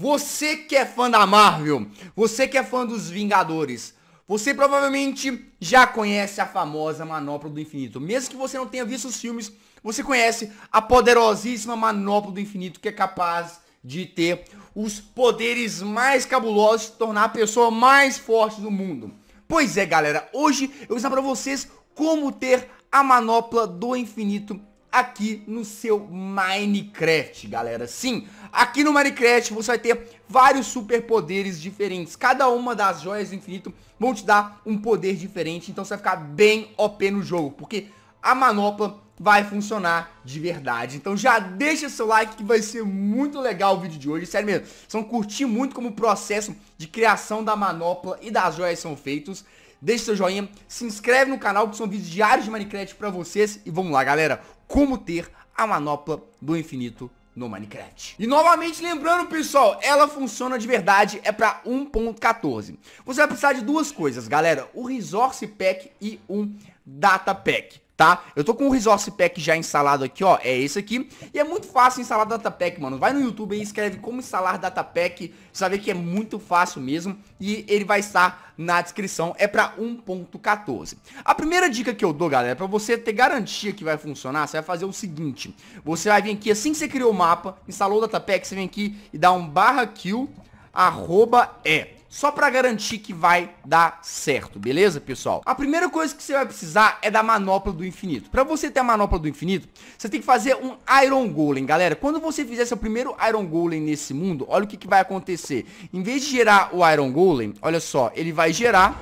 Você que é fã da Marvel, você que é fã dos Vingadores, você provavelmente já conhece a famosa Manopla do Infinito. Mesmo que você não tenha visto os filmes, você conhece a poderosíssima Manopla do Infinito que é capaz de ter os poderes mais cabulosos e tornar a pessoa mais forte do mundo. Pois é, galera, hoje eu vou ensinar para vocês como ter a Manopla do Infinito aqui no seu Minecraft, galera. Sim, aqui no Minecraft você vai ter vários superpoderes diferentes. Cada uma das joias do infinito vão te dar um poder diferente, então você vai ficar bem OP no jogo, porque a manopla vai funcionar de verdade. Então já deixa seu like que vai ser muito legal o vídeo de hoje, sério mesmo. Vocês vão curtir muito como o processo de criação da manopla e das joias são feitos. Deixe seu joinha, se inscreve no canal que são vídeos diários de Minecraft pra vocês e vamos lá galera, como ter a manopla do infinito no Minecraft. E novamente lembrando, pessoal, ela funciona de verdade, é para 1.14. Você vai precisar de duas coisas, galera, o Resource Pack e um Data Pack tá? Eu tô com o Resource Pack já instalado aqui, ó, é esse aqui. E é muito fácil instalar Data Pack, mano. Vai no YouTube e escreve como instalar Data Pack, saber que é muito fácil mesmo. E ele vai estar na descrição, é pra 1.14. A primeira dica que eu dou, galera, é pra você ter garantia que vai funcionar, você vai fazer o seguinte. Você vai vir aqui, assim que você criou o mapa, instalou o Data Pack, você vem aqui e dá um barra kill, arroba é só pra garantir que vai dar certo, beleza, pessoal? A primeira coisa que você vai precisar é da manopla do infinito. Pra você ter a manopla do infinito, você tem que fazer um Iron Golem, galera. Quando você fizer seu primeiro Iron Golem nesse mundo, olha o que, que vai acontecer. Em vez de gerar o Iron Golem, olha só, ele vai gerar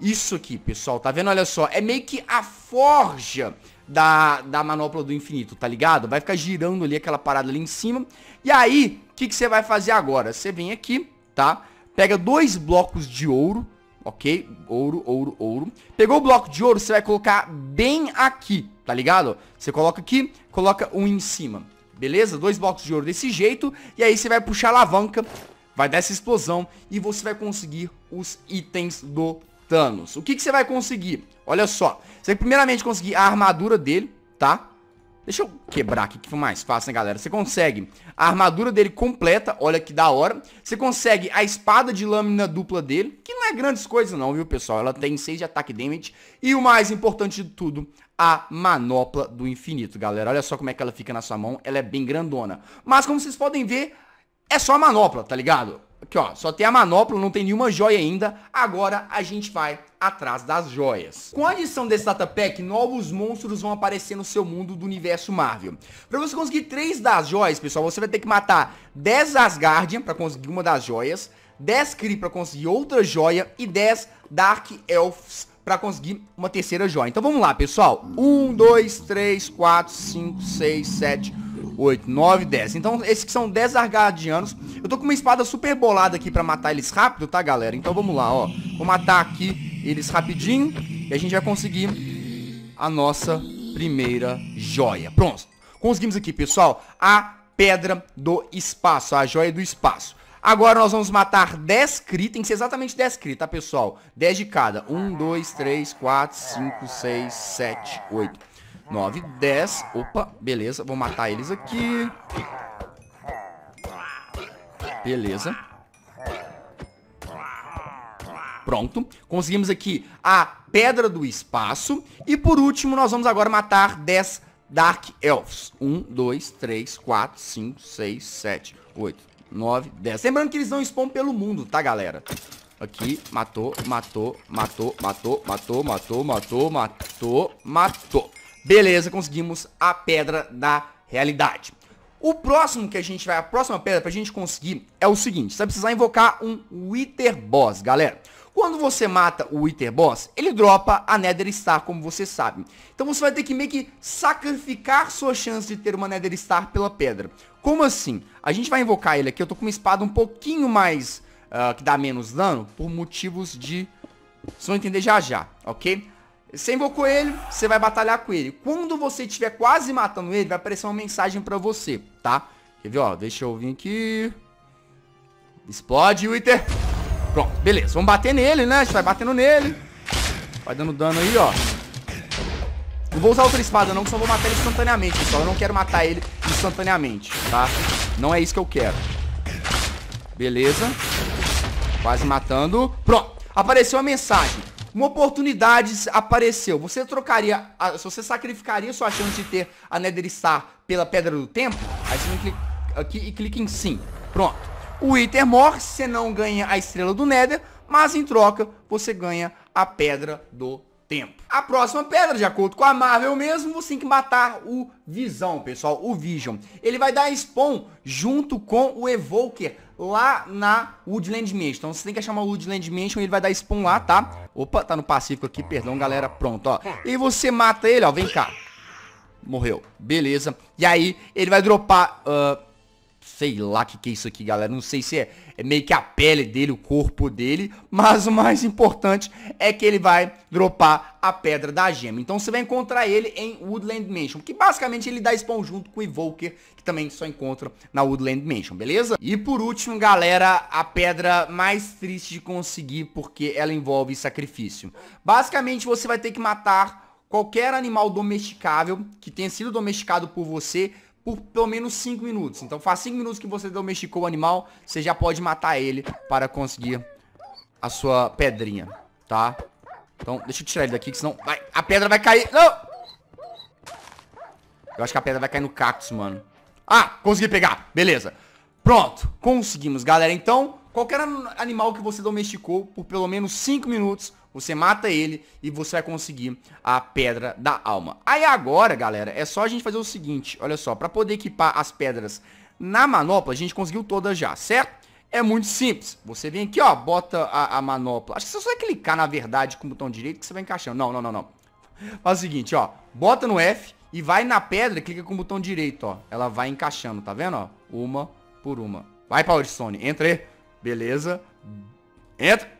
isso aqui, pessoal, tá vendo? Olha só, é meio que a forja da, da manopla do infinito, tá ligado? Vai ficar girando ali aquela parada ali em cima. E aí, o que, que você vai fazer agora? Você vem aqui, tá? pega dois blocos de ouro, ok? Ouro, ouro, ouro. Pegou o bloco de ouro, você vai colocar bem aqui, tá ligado? Você coloca aqui, coloca um em cima, beleza? Dois blocos de ouro desse jeito, e aí você vai puxar a alavanca, vai dar essa explosão, e você vai conseguir os itens do Thanos. O que, que você vai conseguir? Olha só, você vai primeiramente conseguir a armadura dele, tá? Deixa eu quebrar aqui que foi mais fácil, né, galera? Você consegue a armadura dele completa, olha que da hora. Você consegue a espada de lâmina dupla dele, que não é grandes coisas não, viu, pessoal? Ela tem 6 de ataque damage. E o mais importante de tudo, a manopla do infinito, galera. Olha só como é que ela fica na sua mão, ela é bem grandona. Mas como vocês podem ver, é só a manopla, tá ligado? Aqui, ó, só tem a manopla, não tem nenhuma joia ainda. Agora a gente vai atrás das joias. Com a adição desse data pack, novos monstros vão aparecer no seu mundo do universo Marvel. Pra você conseguir 3 das joias, pessoal, você vai ter que matar 10 Asgardian pra conseguir uma das joias, 10 Kree pra conseguir outra joia e 10 Dark Elves pra conseguir uma terceira joia. Então vamos lá, pessoal. 1, 2, 3, 4, 5, 6, 7, 8, 9, 10. Então, esses que são 10 argadianos. Eu tô com uma espada super bolada aqui pra matar eles rápido, tá, galera? Então, vamos lá, ó. Vou matar aqui eles rapidinho. E a gente vai conseguir a nossa primeira joia. Pronto. Conseguimos aqui, pessoal, a pedra do espaço, a joia do espaço. Agora nós vamos matar 10 cri, tem que ser exatamente 10 cri, tá, pessoal? 10 de cada. 1, 2, 3, 4, 5, 6, 7, 8. 9, 10. Opa, beleza. Vou matar eles aqui. Beleza. Pronto. Conseguimos aqui a Pedra do Espaço. E por último, nós vamos agora matar 10 Dark Elves. 1, 2, 3, 4, 5, 6, 7, 8, 9, 10. Lembrando que eles não spawn pelo mundo, tá, galera? Aqui, matou, matou, matou, matou, matou, matou, matou, matou, matou. Beleza, conseguimos a pedra da realidade. O próximo que a gente vai, a próxima pedra pra gente conseguir é o seguinte, você vai precisar invocar um Wither Boss, galera. Quando você mata o Wither Boss, ele dropa a Nether Star, como você sabe. Então você vai ter que meio que sacrificar sua chance de ter uma Nether Star pela pedra. Como assim? A gente vai invocar ele aqui, eu tô com uma espada um pouquinho mais, uh, que dá menos dano, por motivos de... Vocês vão entender já já, ok? Você invocou ele, você vai batalhar com ele. Quando você estiver quase matando ele, vai aparecer uma mensagem pra você, tá? Quer ver, ó? Deixa eu vir aqui. Explode, Wither. Pronto, beleza. Vamos bater nele, né? A gente vai batendo nele. Vai dando dano aí, ó. Não vou usar outra espada, não, só vou matar ele instantaneamente, pessoal. Eu não quero matar ele instantaneamente, tá? Não é isso que eu quero. Beleza. Quase matando. Pronto. Apareceu a mensagem. Uma oportunidade apareceu. Você trocaria. A, se você sacrificaria sua chance de ter a Nether Star pela Pedra do Tempo? Aí você clica aqui e clica em sim. Pronto. O item morre, você não ganha a estrela do Nether, mas em troca você ganha a Pedra do Tempo. A próxima pedra, de acordo com a Marvel mesmo, você tem que matar o Visão, pessoal, o Vision. Ele vai dar spawn junto com o Evoker lá na Woodland Mansion. Então você tem que achar uma Woodland Mansion e ele vai dar spawn lá, tá? Opa, tá no Pacífico aqui, perdão, galera. Pronto, ó. E você mata ele, ó. Vem cá. Morreu. Beleza. E aí, ele vai dropar... Uh, Sei lá que que é isso aqui, galera. Não sei se é, é, meio que a pele dele, o corpo dele. Mas o mais importante é que ele vai dropar a pedra da gema. Então você vai encontrar ele em Woodland Mansion. Que basicamente ele dá spawn junto com o Evoker, que também só encontra na Woodland Mansion, beleza? E por último, galera, a pedra mais triste de conseguir, porque ela envolve sacrifício. Basicamente você vai ter que matar qualquer animal domesticável que tenha sido domesticado por você por pelo menos 5 minutos. Então faz 5 minutos que você domesticou o animal, você já pode matar ele para conseguir a sua pedrinha, tá? Então, deixa eu tirar ele daqui, que senão... Vai, a pedra vai cair! Não! Eu acho que a pedra vai cair no cactus, mano. Ah, consegui pegar! Beleza. Pronto, conseguimos, galera. Então, qualquer animal que você domesticou por pelo menos 5 minutos, você mata ele e você vai conseguir a pedra da alma. Aí agora, galera, é só a gente fazer o seguinte, olha só, pra poder equipar as pedras na manopla, a gente conseguiu todas já, certo? É muito simples. Você vem aqui, ó, bota a, a manopla. Acho que você só vai clicar, na verdade, com o botão direito que você vai encaixando. Não, não, não, não. Faz o seguinte, ó, bota no F e vai na pedra, clica com o botão direito, ó. Ela vai encaixando, tá vendo, ó? Uma por uma. Vai, Power Stone, entra aí. Beleza. Entra.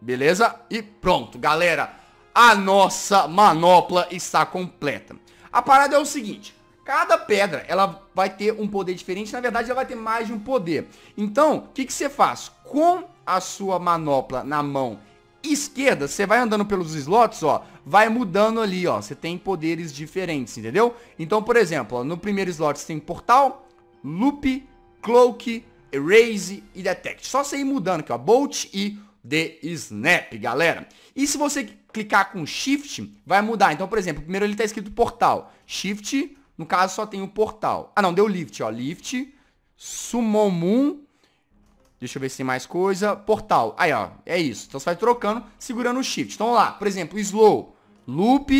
Beleza? E pronto, galera. A nossa manopla está completa. A parada é o seguinte. Cada pedra, ela vai ter um poder diferente. Na verdade, ela vai ter mais de um poder. Então, o que, que você faz? Com a sua manopla na mão esquerda, você vai andando pelos slots, ó, vai mudando ali, ó, você tem poderes diferentes, entendeu? Então, por exemplo, ó, no primeiro slot você tem portal, loop, cloak, erase e detect. Só você ir mudando aqui, ó, bolt e de Snap, galera. E se você clicar com Shift, vai mudar. Então, por exemplo, primeiro ele está escrito portal. Shift, no caso, só tem o portal. Ah, não, deu Lift, ó. Lift, Sumomun, deixa eu ver se tem mais coisa, portal. Aí, ó, é isso. Então, você vai trocando, segurando o Shift. Então, vamos lá, por exemplo, Slow, Loop,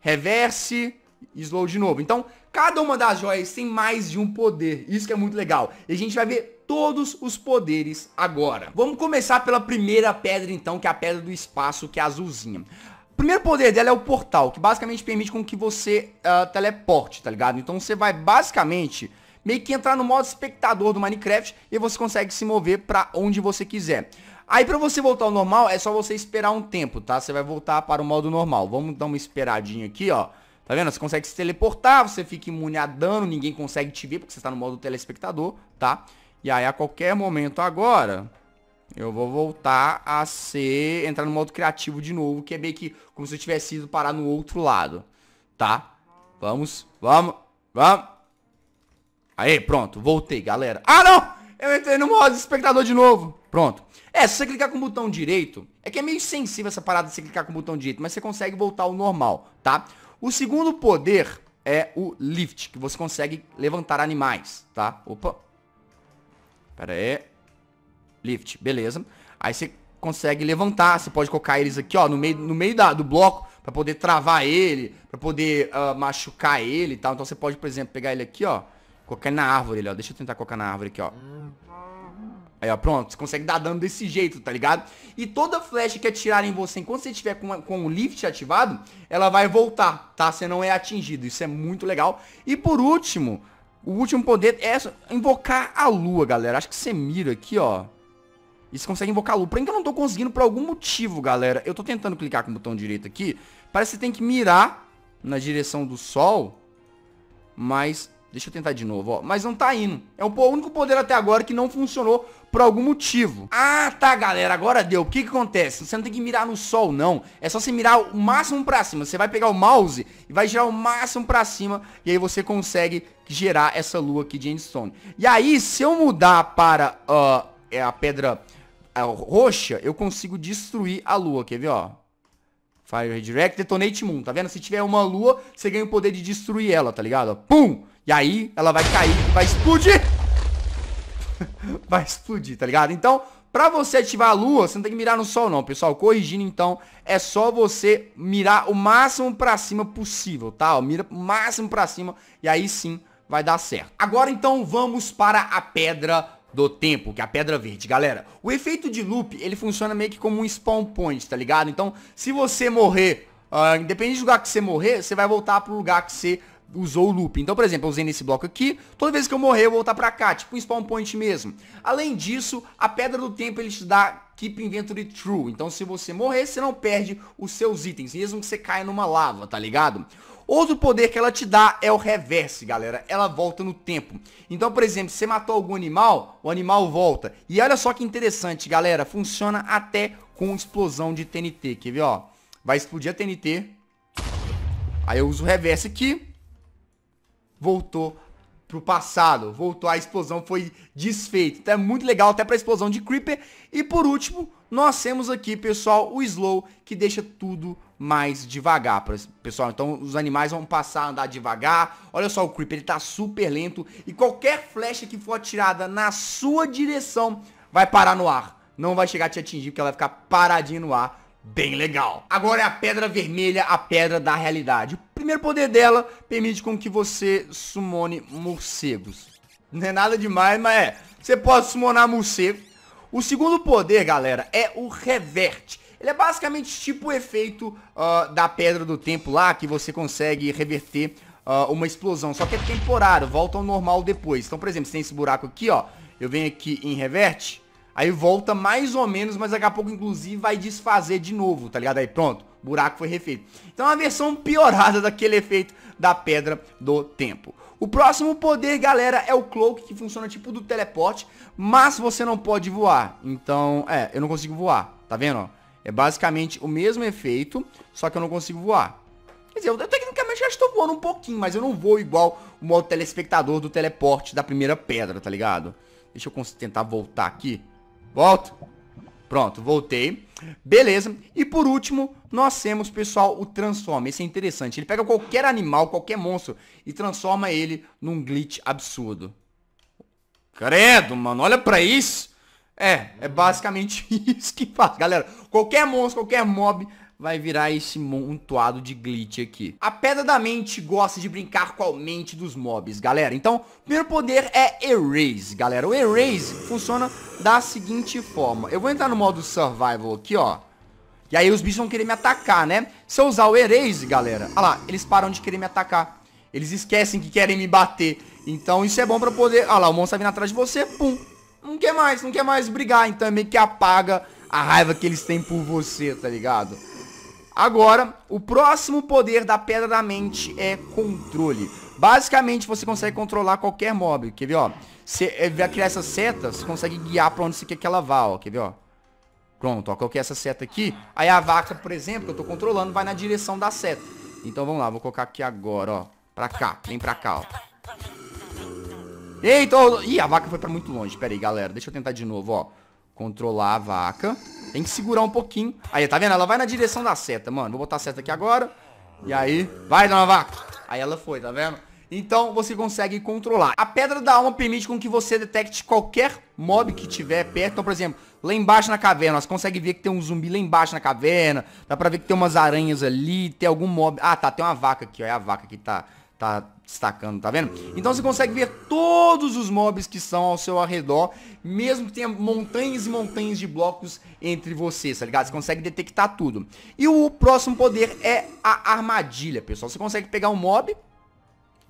Reverse, Slow de novo. Então, cada uma das joias tem mais de um poder. Isso que é muito legal. E a gente vai ver todos os poderes agora. Vamos começar pela primeira pedra então, que é a pedra do espaço, que é azulzinha. O primeiro poder dela é o portal, que basicamente permite com que você uh, teleporte, tá ligado? Então você vai basicamente meio que entrar no modo espectador do Minecraft e você consegue se mover pra onde você quiser. Aí pra você voltar ao normal é só você esperar um tempo, tá? Você vai voltar para o modo normal. Vamos dar uma esperadinha aqui, ó. Tá vendo? Você consegue se teleportar, você fica imune a dano, ninguém consegue te ver porque você está no modo telespectador, tá? E aí a qualquer momento agora, eu vou voltar a ser, entrar no modo criativo de novo, que é meio que como se eu tivesse ido parar no outro lado, tá? Vamos, vamos, vamos. Aí, pronto, voltei, galera. Ah, não! Eu entrei no modo espectador de novo. Pronto. É, se você clicar com o botão direito, é que é meio sensível essa parada de você clicar com o botão direito, mas você consegue voltar ao normal, tá? O segundo poder é o lift, que você consegue levantar animais, tá? Opa, Pera aí. Lift, beleza. Aí você consegue levantar, você pode colocar eles aqui, ó, no meio, no meio da, do bloco, pra poder travar ele, pra poder uh, machucar ele e tal. Então você pode, por exemplo, pegar ele aqui, ó, colocar ele na árvore, ele, ó. Deixa eu tentar colocar na árvore aqui, ó. Aí, ó, pronto, você consegue dar dano desse jeito, tá ligado? E toda flecha que atirarem em você, enquanto você estiver com, com o lift ativado, ela vai voltar, tá? Você não é atingido, isso é muito legal. E por último, o último poder é invocar a lua, galera. Acho que você mira aqui, ó. E você consegue invocar a lua. Porém que eu não tô conseguindo por algum motivo, galera. Eu tô tentando clicar com o botão direito aqui. Parece que você tem que mirar na direção do sol. Mas Deixa eu tentar de novo, ó. Mas não tá indo. É o único poder até agora que não funcionou por algum motivo. Ah, tá, galera. Agora deu. O que que acontece? Você não tem que mirar no sol, não. É só você mirar o máximo pra cima. Você vai pegar o mouse e vai girar o máximo pra cima. E aí você consegue gerar essa lua aqui de endstone. E aí, se eu mudar para uh, a pedra uh, roxa, eu consigo destruir a lua. Quer ver, ó? Fire Redirect, Detonate Moon, tá vendo? Se tiver uma lua, você ganha o poder de destruir ela, tá ligado? Pum! E aí ela vai cair vai explodir. vai explodir, tá ligado? Então, pra você ativar a lua, você não tem que mirar no sol não, pessoal. Corrigindo então, é só você mirar o máximo pra cima possível, tá? Ó, mira o máximo pra cima e aí sim vai dar certo. Agora então vamos para a pedra do tempo, que é a pedra verde, galera. O efeito de loop, ele funciona meio que como um spawn point, tá ligado? Então, se você morrer, uh, independente do lugar que você morrer, você vai voltar pro lugar que você usou o loop. Então, por exemplo, eu usei nesse bloco aqui, toda vez que eu morrer eu vou voltar pra cá, tipo um spawn point mesmo. Além disso, a Pedra do Tempo ele te dá Keep Inventory True. Então, se você morrer, você não perde os seus itens, mesmo que você caia numa lava, tá ligado? Outro poder que ela te dá é o reverse, galera. Ela volta no tempo. Então, por exemplo, se você matou algum animal, o animal volta. E olha só que interessante, galera. Funciona até com explosão de TNT. Quer ver, ó? Vai explodir a TNT. Aí eu uso o reverse aqui voltou pro passado, voltou, a explosão foi desfeita. Então é muito legal até pra explosão de Creeper. E por último, nós temos aqui, pessoal, o Slow, que deixa tudo mais devagar, pessoal. Então os animais vão passar a andar devagar. Olha só o Creeper, ele tá super lento. E qualquer flecha que for atirada na sua direção vai parar no ar. Não vai chegar a te atingir, porque ela vai ficar paradinha no ar bem legal. Agora é a pedra vermelha, a pedra da realidade. O primeiro poder dela permite com que você sumone morcegos. Não é nada demais, mas é. Você pode summonar morcego. O segundo poder, galera, é o reverte. Ele é basicamente tipo o efeito uh, da pedra do tempo lá, que você consegue reverter uh, uma explosão. Só que é temporário, volta ao normal depois. Então, por exemplo, se tem esse buraco aqui, ó. Eu venho aqui em reverte, Aí volta mais ou menos, mas daqui a pouco, inclusive, vai desfazer de novo, tá ligado? Aí pronto, buraco foi refeito. Então é uma versão piorada daquele efeito da pedra do tempo. O próximo poder, galera, é o Cloak, que funciona tipo do teleporte, mas você não pode voar. Então, é, eu não consigo voar, tá vendo? É basicamente o mesmo efeito, só que eu não consigo voar. Quer dizer, eu, tecnicamente já estou voando um pouquinho, mas eu não vou igual o modo telespectador do teleporte da primeira pedra, tá ligado? Deixa eu tentar voltar aqui volto Pronto, voltei. Beleza. E por último, nós temos, pessoal, o Transform. Esse é interessante. Ele pega qualquer animal, qualquer monstro e transforma ele num glitch absurdo. Credo, mano. Olha pra isso. É, é basicamente isso que faz. Galera, qualquer monstro, qualquer mob vai virar esse montuado de glitch aqui. A Pedra da Mente gosta de brincar com a mente dos mobs, galera. Então, o primeiro poder é Erase, galera. O Erase funciona da seguinte forma. Eu vou entrar no modo Survival aqui, ó. E aí os bichos vão querer me atacar, né? Se eu usar o Erase, galera, olha lá, eles param de querer me atacar. Eles esquecem que querem me bater. Então isso é bom pra poder... Olha lá, o monstro tá vindo atrás de você, pum. Não quer mais, não quer mais brigar. Então é meio que apaga a raiva que eles têm por você, tá ligado? Agora, o próximo poder da Pedra da Mente é controle. Basicamente, você consegue controlar qualquer mob. Quer ver, ó? Você eh, vai criar essas setas, você consegue guiar pra onde você quer que ela vá, ó. Quer ver, ó? Pronto, ó. Coloquei essa seta aqui. Aí a vaca, por exemplo, que eu tô controlando, vai na direção da seta. Então, vamos lá. Vou colocar aqui agora, ó. Pra cá. Vem pra cá, ó. Eita! Ih, a vaca foi pra muito longe. Pera aí, galera. Deixa eu tentar de novo, ó. Controlar a vaca. Tem que segurar um pouquinho. Aí, tá vendo? Ela vai na direção da seta, mano. Vou botar a seta aqui agora. E aí, vai, dona vaca. Aí ela foi, tá vendo? Então você consegue controlar. A pedra da alma permite com que você detecte qualquer mob que tiver perto. Então, por exemplo, lá embaixo na caverna, você consegue ver que tem um zumbi lá embaixo na caverna. Dá pra ver que tem umas aranhas ali, tem algum mob. Ah, tá, tem uma vaca aqui, ó. É a vaca que tá tá destacando, tá vendo? Então você consegue ver todos os mobs que são ao seu redor, mesmo que tenha montanhas e montanhas de blocos entre vocês, tá ligado? Você consegue detectar tudo. E o próximo poder é a armadilha, pessoal. Você consegue pegar um mob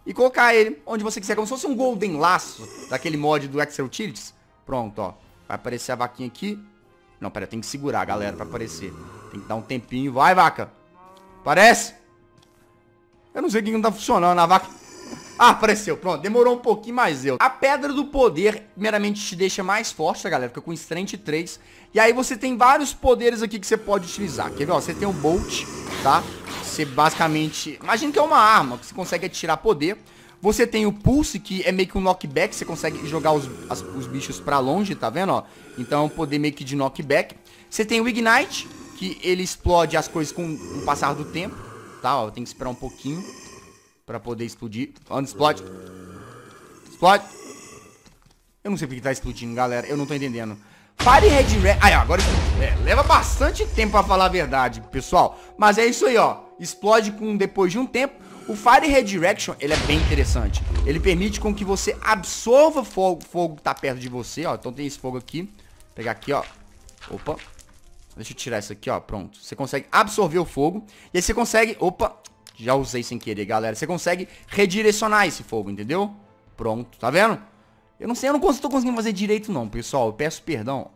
e colocar ele onde você quiser, como se fosse um golden laço daquele mod do Excel Utilities. Pronto, ó. Vai aparecer a vaquinha aqui. Não, pera, tem que segurar, galera, pra aparecer. Tem que dar um tempinho. Vai, vaca. Aparece. Eu não sei o que não tá funcionando. A vaca... Ah, apareceu. Pronto, demorou um pouquinho, mas eu. A Pedra do Poder, meramente te deixa mais forte, tá, galera? Fica com Strength 3. E aí você tem vários poderes aqui que você pode utilizar. Quer ver, ó? Você tem o Bolt, tá? Você basicamente... Imagina que é uma arma, que você consegue atirar poder. Você tem o Pulse, que é meio que um knockback. Você consegue jogar os, as, os bichos pra longe, tá vendo, ó? Então é um poder meio que de knockback. Você tem o Ignite, que ele explode as coisas com o passar do tempo ó. Tem que esperar um pouquinho pra poder explodir. explode? Explode! Eu não sei porque tá explodindo, galera. Eu não tô entendendo. Fire Red Red... Aí, ó, agora é, leva bastante tempo pra falar a verdade, pessoal. Mas é isso aí, ó. Explode com depois de um tempo. O Fire Redirection, ele é bem interessante. Ele permite com que você absorva fogo, fogo que tá perto de você, ó. Então tem esse fogo aqui. Vou pegar aqui, ó. Opa. Deixa eu tirar isso aqui, ó. Pronto. Você consegue absorver o fogo. E aí você consegue... Opa! Já usei sem querer, galera. Você consegue redirecionar esse fogo, entendeu? Pronto. Tá vendo? Eu não sei, eu não consigo, tô conseguindo fazer direito não, pessoal. Eu peço perdão.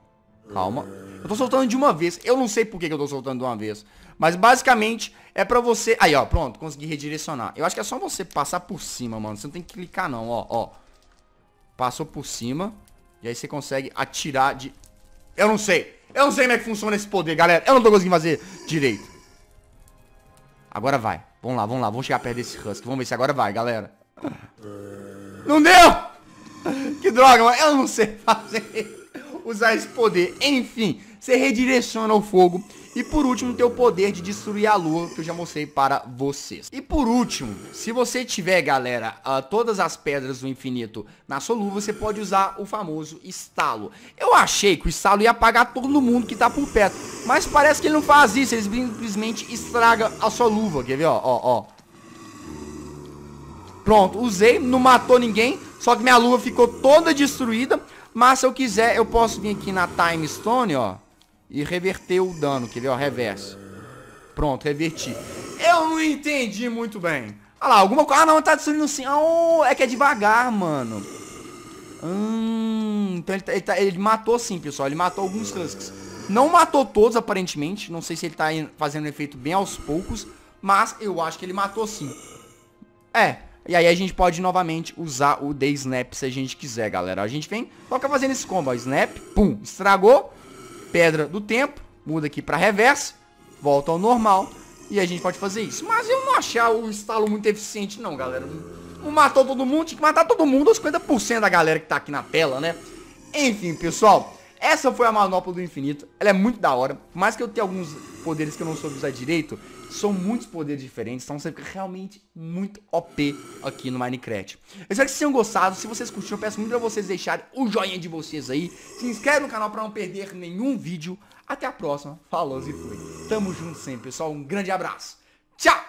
Calma. Eu tô soltando de uma vez. Eu não sei por que, que eu tô soltando de uma vez. Mas basicamente é pra você... Aí, ó. Pronto. Consegui redirecionar. Eu acho que é só você passar por cima, mano. Você não tem que clicar não, ó. Ó. Passou por cima. E aí você consegue atirar de... Eu não sei. Eu não sei como é que funciona esse poder, galera. Eu não tô conseguindo fazer direito. Agora vai. Vamos lá, vamos lá. Vamos chegar perto desse Husky. Vamos ver se agora vai, galera. Não deu! Que droga, mano. Eu não sei fazer. Usar esse poder. Enfim, você redireciona o fogo e por último, tem o poder de destruir a lua, que eu já mostrei para vocês. E por último, se você tiver, galera, uh, todas as pedras do infinito na sua luva, você pode usar o famoso estalo. Eu achei que o estalo ia apagar todo mundo que tá por perto, mas parece que ele não faz isso, ele simplesmente estraga a sua luva. Quer ver, ó, ó, ó. Pronto, usei, não matou ninguém, só que minha luva ficou toda destruída. Mas se eu quiser, eu posso vir aqui na Time Stone, ó e reverter o dano, que ele, ó, reverso. Pronto, reverti. Eu não entendi muito bem. Olha lá, alguma coisa... Ah, não, tá destruindo sim. Oh, é que é devagar, mano. Hum, então ele, tá, ele, tá, ele, matou sim, pessoal. Ele matou alguns husks. Não matou todos, aparentemente. Não sei se ele tá fazendo efeito bem aos poucos. Mas eu acho que ele matou sim. É. E aí a gente pode novamente usar o Day Snap se a gente quiser, galera. A gente vem, toca fazendo esse combo. Ó, snap, pum, estragou pedra do tempo, muda aqui para reversa, volta ao normal e a gente pode fazer isso. Mas eu não achar o estalo muito eficiente não, galera. Não matou todo mundo, tinha que matar todo mundo, os 50% da galera que tá aqui na tela, né? Enfim, pessoal, essa foi a manopla do infinito. Ela é muito da hora. Por mais que eu tenha alguns poderes que eu não soube usar direito, são muitos poderes diferentes. Então você fica realmente muito OP aqui no Minecraft. Eu espero que vocês tenham gostado. Se vocês curtiram, peço muito pra vocês deixarem o joinha de vocês aí. Se inscreve no canal pra não perder nenhum vídeo. Até a próxima. Falou e fui. Tamo junto sempre, pessoal. Um grande abraço. Tchau!